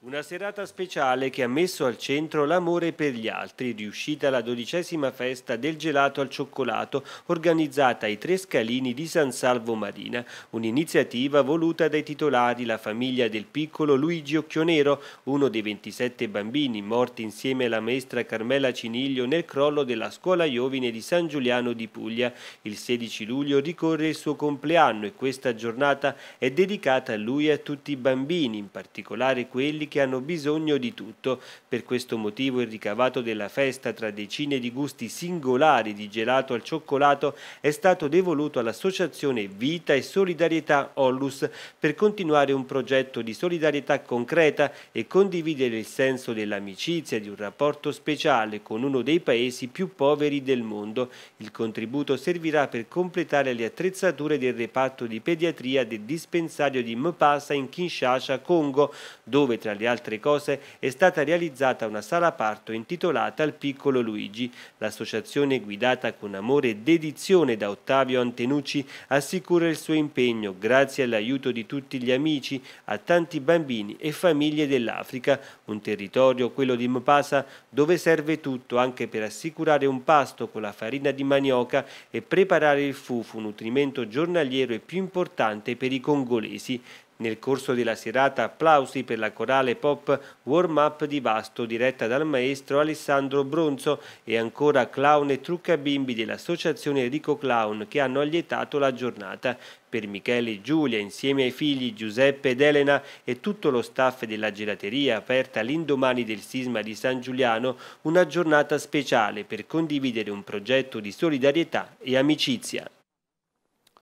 Una serata speciale che ha messo al centro l'amore per gli altri, riuscita la dodicesima festa del gelato al cioccolato organizzata ai Tre Scalini di San Salvo Marina, un'iniziativa voluta dai titolari, la famiglia del piccolo Luigi Occhionero, uno dei 27 bambini morti insieme alla maestra Carmela Ciniglio nel crollo della scuola Iovine di San Giuliano di Puglia. Il 16 luglio ricorre il suo compleanno e questa giornata è dedicata a lui e a tutti i bambini, in particolare quelli che hanno bisogno di tutto. Per questo motivo il ricavato della festa tra decine di gusti singolari di gelato al cioccolato è stato devoluto all'associazione Vita e Solidarietà Ollus per continuare un progetto di solidarietà concreta e condividere il senso dell'amicizia di un rapporto speciale con uno dei paesi più poveri del mondo. Il contributo servirà per completare le attrezzature del reparto di pediatria del dispensario di Mpasa in Kinshasa, Congo, dove tra le altre cose, è stata realizzata una sala parto intitolata al piccolo Luigi. L'associazione guidata con amore e dedizione da Ottavio Antenucci assicura il suo impegno grazie all'aiuto di tutti gli amici, a tanti bambini e famiglie dell'Africa, un territorio, quello di Mpasa, dove serve tutto anche per assicurare un pasto con la farina di manioca e preparare il fufu, nutrimento giornaliero e più importante per i congolesi. Nel corso della serata applausi per la corale pop Warm Up di Vasto diretta dal maestro Alessandro Bronzo e ancora clown e trucca bimbi dell'associazione Rico Clown che hanno allietato la giornata. Per Michele e Giulia, insieme ai figli Giuseppe ed Elena e tutto lo staff della gelateria aperta l'indomani del sisma di San Giuliano, una giornata speciale per condividere un progetto di solidarietà e amicizia.